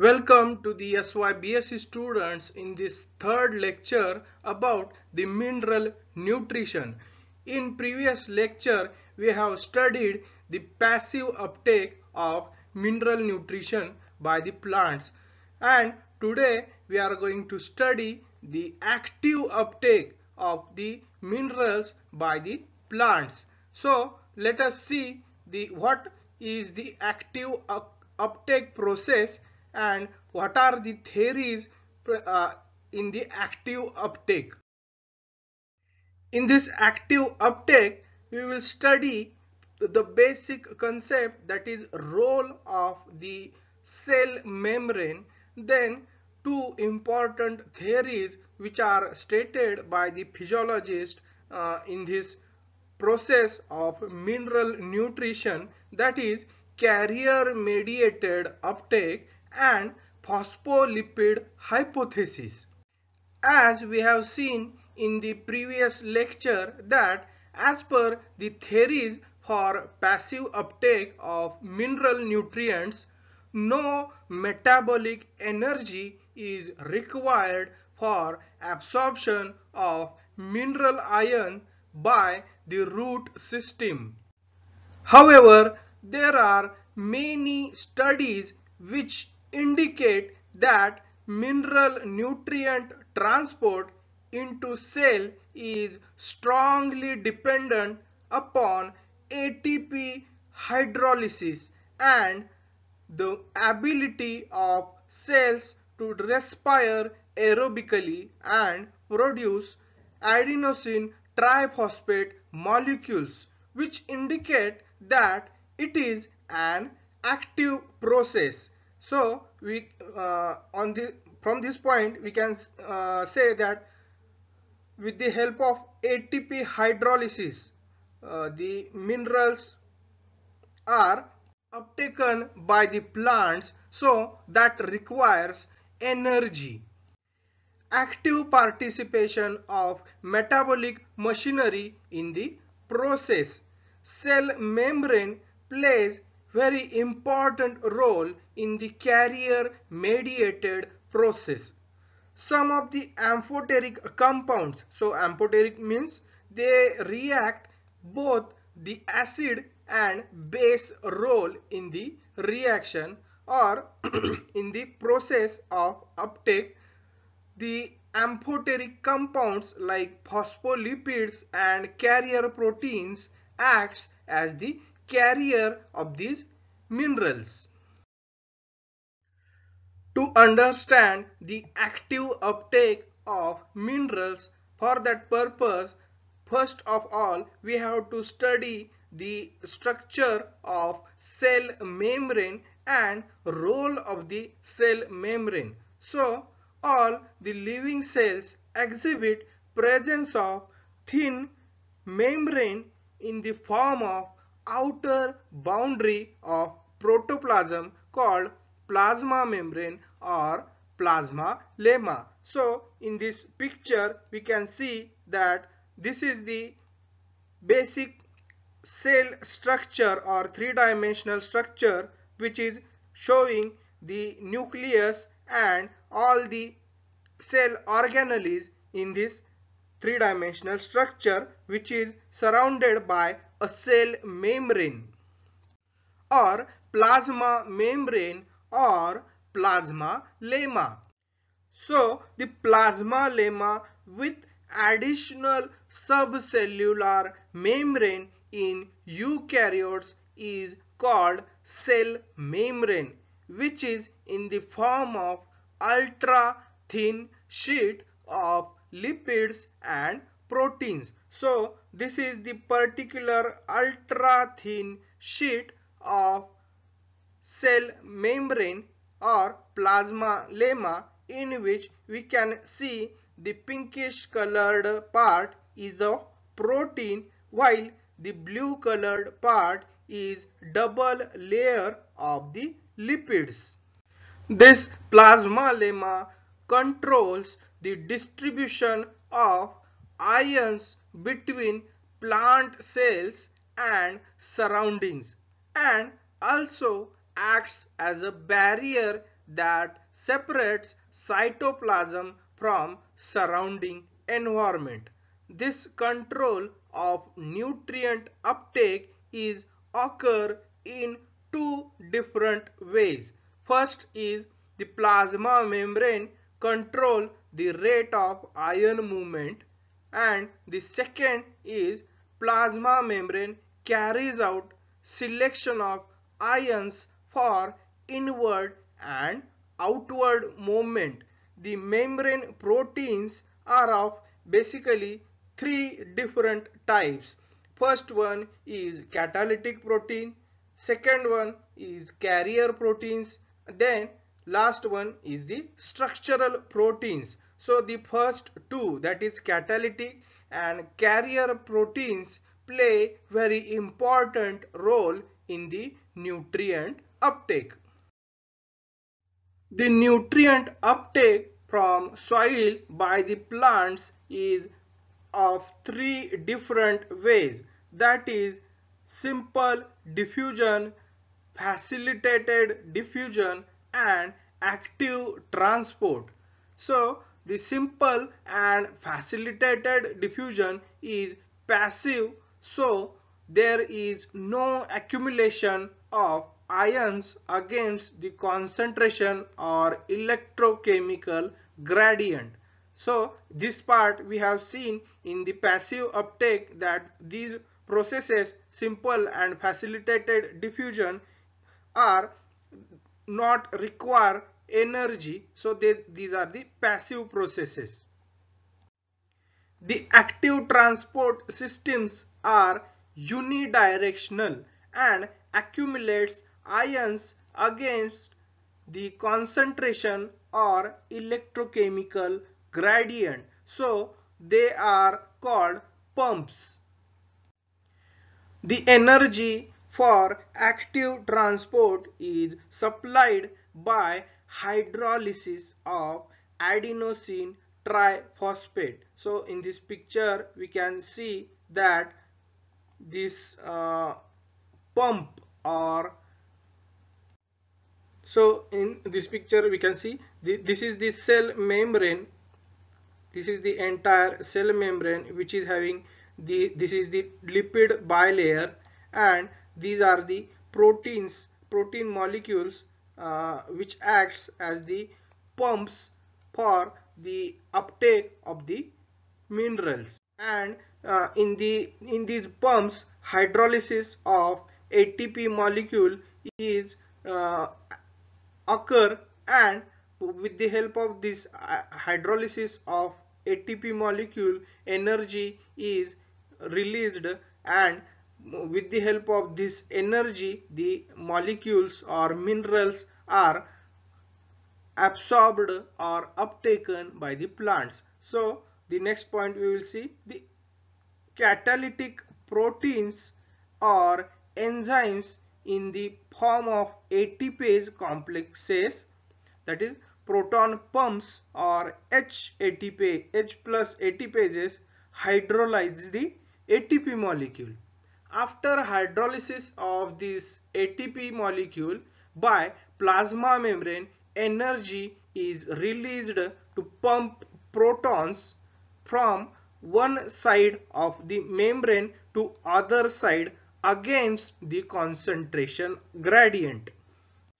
Welcome to the SYBSE students in this third lecture about the mineral nutrition. In previous lecture, we have studied the passive uptake of mineral nutrition by the plants. And today we are going to study the active uptake of the minerals by the plants. So let us see the what is the active uptake process and what are the theories uh, in the active uptake. In this active uptake, we will study the basic concept that is role of the cell membrane then two important theories which are stated by the physiologist uh, in this process of mineral nutrition that is carrier mediated uptake and phospholipid hypothesis. As we have seen in the previous lecture that as per the theories for passive uptake of mineral nutrients, no metabolic energy is required for absorption of mineral iron by the root system. However, there are many studies which indicate that mineral nutrient transport into cell is strongly dependent upon ATP hydrolysis and the ability of cells to respire aerobically and produce adenosine triphosphate molecules which indicate that it is an active process so we uh, on the from this point we can uh, say that with the help of ATP hydrolysis uh, the minerals are uptaken by the plants so that requires energy active participation of metabolic machinery in the process cell membrane plays very important role in the carrier mediated process. Some of the amphoteric compounds, so amphoteric means they react both the acid and base role in the reaction or in the process of uptake. The amphoteric compounds like phospholipids and carrier proteins acts as the carrier of these minerals to understand the active uptake of minerals for that purpose first of all we have to study the structure of cell membrane and role of the cell membrane so all the living cells exhibit presence of thin membrane in the form of outer boundary of protoplasm called plasma membrane or plasma lemma. So in this picture we can see that this is the basic cell structure or three-dimensional structure which is showing the nucleus and all the cell organelles in this three-dimensional structure which is surrounded by a cell membrane or plasma membrane or plasma lemma. So the plasma lemma with additional subcellular membrane in eukaryotes is called cell membrane which is in the form of ultra thin sheet of lipids and proteins. So this is the particular ultra thin sheet of cell membrane or plasma lemma in which we can see the pinkish colored part is a protein while the blue colored part is double layer of the lipids. This plasma lemma controls the distribution of ions between plant cells and surroundings and also acts as a barrier that separates cytoplasm from surrounding environment. This control of nutrient uptake is occur in two different ways. First is the plasma membrane control the rate of ion movement and the second is plasma membrane carries out selection of ions for inward and outward movement. The membrane proteins are of basically three different types. First one is catalytic protein, second one is carrier proteins, then last one is the structural proteins. So the first two that is catalytic and carrier proteins play very important role in the nutrient uptake. The nutrient uptake from soil by the plants is of three different ways that is simple diffusion, facilitated diffusion and active transport. So the simple and facilitated diffusion is passive so there is no accumulation of ions against the concentration or electrochemical gradient. So this part we have seen in the passive uptake that these processes simple and facilitated diffusion are not require energy so they, these are the passive processes. The active transport systems are unidirectional and accumulates ions against the concentration or electrochemical gradient. So they are called pumps. The energy for active transport is supplied by hydrolysis of adenosine triphosphate. So in this picture we can see that this uh, pump or so in this picture we can see the, this is the cell membrane this is the entire cell membrane which is having the this is the lipid bilayer and these are the proteins protein molecules uh, which acts as the pumps for the uptake of the minerals and uh, in the in these pumps hydrolysis of ATP molecule is uh, occur and with the help of this uh, hydrolysis of ATP molecule energy is released and with the help of this energy the molecules or minerals are absorbed or uptaken by the plants. So the next point we will see the catalytic proteins or enzymes in the form of ATPase complexes that is proton pumps or H ATP H plus ATPases hydrolyze the ATP molecule. After hydrolysis of this ATP molecule by plasma membrane energy is released to pump protons from one side of the membrane to other side against the concentration gradient.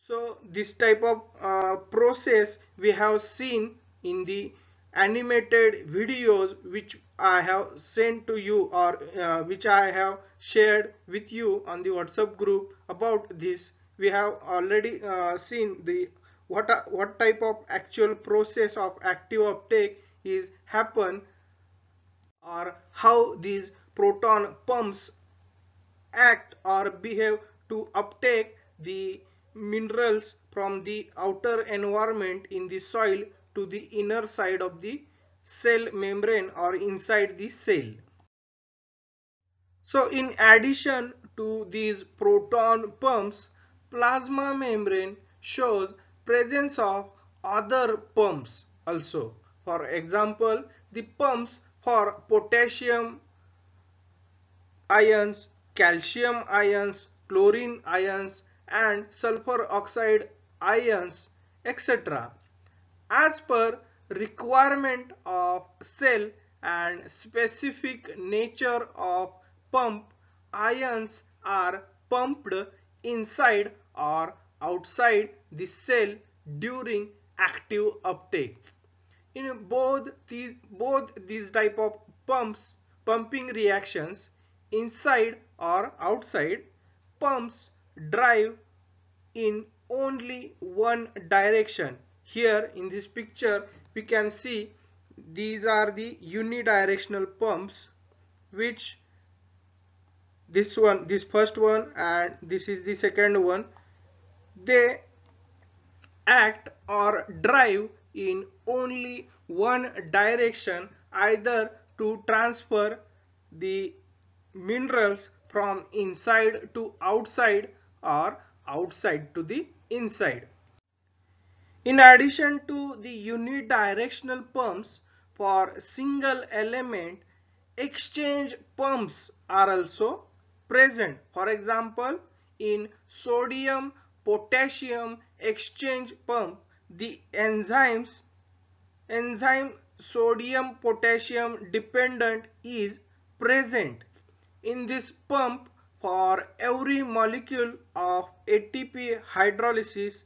So this type of uh, process we have seen in the animated videos which I have sent to you or uh, which I have shared with you on the WhatsApp group about this. We have already uh, seen the what, uh, what type of actual process of active uptake is happen or how these proton pumps act or behave to uptake the minerals from the outer environment in the soil to the inner side of the cell membrane or inside the cell. So in addition to these proton pumps, plasma membrane shows presence of other pumps also. For example, the pumps for potassium ions calcium ions, chlorine ions and sulfur oxide ions etc. as per requirement of cell and specific nature of pump ions are pumped inside or outside the cell during active uptake. In both these, both these type of pumps, pumping reactions, inside or outside pumps drive in only one direction here in this picture we can see these are the unidirectional pumps which this one this first one and this is the second one they act or drive in only one direction either to transfer the minerals from inside to outside or outside to the inside. In addition to the unidirectional pumps for single element, exchange pumps are also present. For example, in sodium potassium exchange pump, the enzymes enzyme sodium potassium dependent is present in this pump for every molecule of ATP hydrolysis,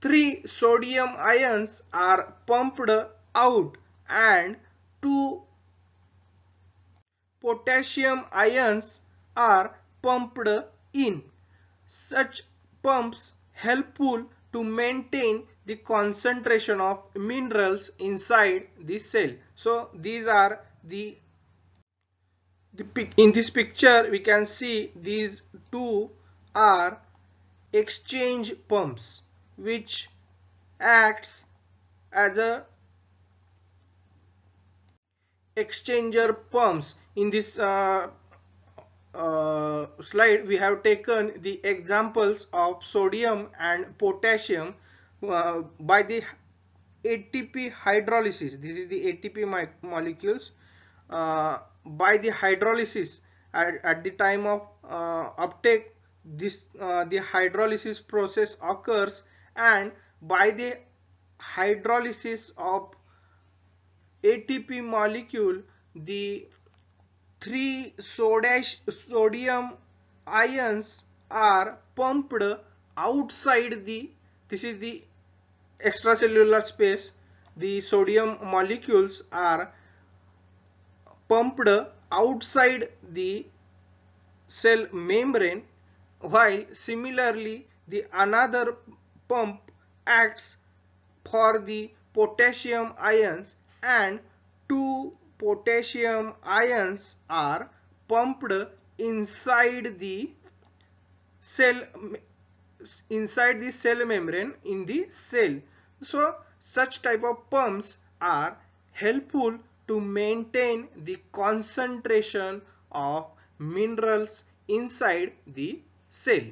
three sodium ions are pumped out and two potassium ions are pumped in. Such pumps helpful to maintain the concentration of minerals inside the cell. So these are the in this picture we can see these two are exchange pumps which acts as a exchanger pumps in this uh, uh, slide we have taken the examples of sodium and potassium uh, by the ATP hydrolysis this is the ATP molecules uh, by the hydrolysis at, at the time of uh, uptake this uh, the hydrolysis process occurs and by the hydrolysis of ATP molecule the three sodium ions are pumped outside the this is the extracellular space the sodium molecules are pumped outside the cell membrane while similarly the another pump acts for the potassium ions and two potassium ions are pumped inside the cell inside the cell membrane in the cell so such type of pumps are helpful to maintain the concentration of minerals inside the cell.